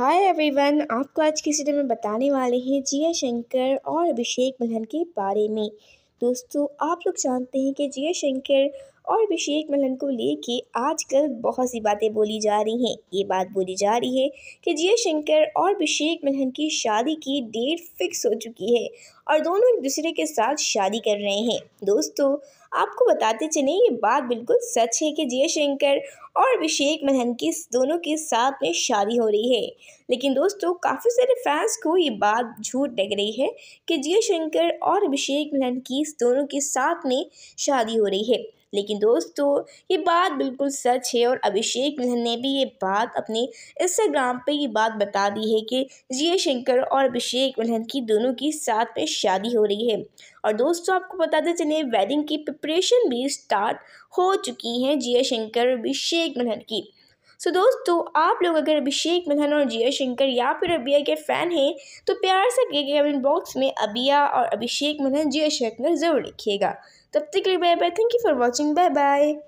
hi everyone आपको आज की वीडियो में बताने वाले हैं जिया शंकर और अभिषेक मल्हन के बारे में दोस्तों आप लोग जानते हैं कि जिया शंकर और अभिषेक मलन को लेके आजकल बहुत सी बातें बोली जा रही हैं ये बात बोली जा रही है कि जय शंकर और अभिषेक मलहन की शादी की डेट फिक्स हो चुकी है और दोनों एक दूसरे के साथ शादी कर रहे हैं दोस्तों आपको बताते चले ये बात बिल्कुल सच है कि जय शंकर और अभिषेक मलहन की दोनों के साथ में शादी हो रही है लेकिन दोस्तों काफ़ी सारे फैंस को ये बात झूठ लग रही है कि जय शंकर और अभिषेक मनहन की दोनों के साथ में शादी हो रही है लेकिन दोस्तों ये बात बिल्कुल सच है और अभिषेक ने भी ये बात अपने इंस्टाग्राम पे ये बात बता दी है कि जिया शंकर और अभिषेक मिलन की दोनों की साथ में शादी हो रही है और दोस्तों आपको बता दें चले वेडिंग की प्रिपरेशन भी स्टार्ट हो चुकी हैं जिया शंकर अभिषेक मिलन की सो so, दोस्तों आप लोग अगर अभिषेक मधन और जिया शंकर या फिर अबिया के फ़ैन हैं तो प्यार से के कमेंट बॉक्स में अबिया और अभिषेक मधन जिया शंकर ज़रूर लिखिएगा तब तक के लिए bye bye thank you for watching bye bye